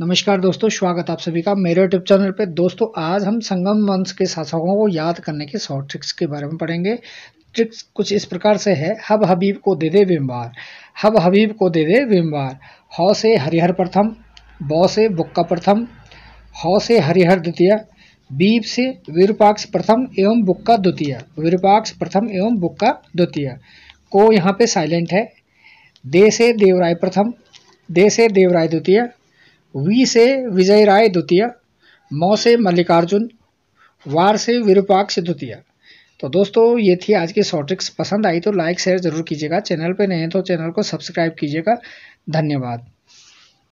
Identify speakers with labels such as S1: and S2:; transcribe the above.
S1: नमस्कार दोस्तों स्वागत आप सभी का मेरे यूट्यूब चैनल पे दोस्तों आज हम संगम वंश के शासकों को याद करने के शॉर्ट ट्रिक्स के बारे में पढ़ेंगे ट्रिक्स कुछ इस प्रकार से है हब हबीब को दे दे विमवार हब हबीब को दे दे विमवार हौ से हरिहर प्रथम बौ से बुक्का प्रथम हौ से हरिहर द्वितीय बीब से विरूपाक्ष प्रथम एवं बुक्का द्वितीय विरूपाक्ष प्रथम एवं बुक्का द्वितीय को यहाँ पे साइलेंट है दे से देवराय प्रथम दे से देवराय द्वितीय वी से विजय राय द्वितीय मौ से मल्लिकार्जुन वार से विरूपाक्ष द्वितीय तो दोस्तों ये थी आज की शॉर्ट ट्रिक्स पसंद आई तो लाइक शेयर जरूर कीजिएगा चैनल पे नए तो चैनल को सब्सक्राइब कीजिएगा धन्यवाद